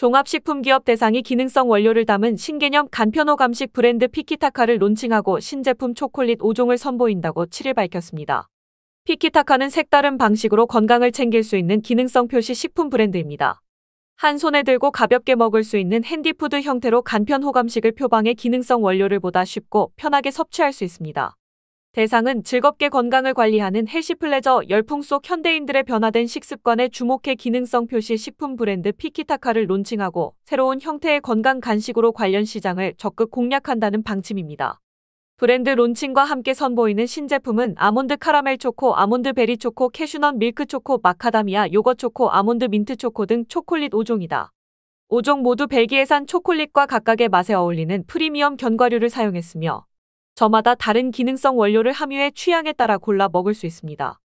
종합식품기업 대상이 기능성 원료를 담은 신개념 간편호 감식 브랜드 피키타카를 론칭하고 신제품 초콜릿 5종을 선보인다고 7일 밝혔습니다. 피키타카는 색다른 방식으로 건강을 챙길 수 있는 기능성 표시 식품 브랜드입니다. 한 손에 들고 가볍게 먹을 수 있는 핸디푸드 형태로 간편호 감식을 표방해 기능성 원료를 보다 쉽고 편하게 섭취할 수 있습니다. 대상은 즐겁게 건강을 관리하는 헬시플레저 열풍 속 현대인들의 변화된 식습관에 주목해 기능성 표시 식품 브랜드 피키타카를 론칭하고 새로운 형태의 건강 간식으로 관련 시장을 적극 공략한다는 방침입니다. 브랜드 론칭과 함께 선보이는 신제품은 아몬드 카라멜 초코, 아몬드 베리 초코, 캐슈넛 밀크 초코, 마카다미아 요거 초코, 아몬드 민트 초코 등 초콜릿 5종이다. 5종 모두 벨기에산 초콜릿과 각각의 맛에 어울리는 프리미엄 견과류를 사용했으며 저마다 다른 기능성 원료를 함유해 취향에 따라 골라 먹을 수 있습니다.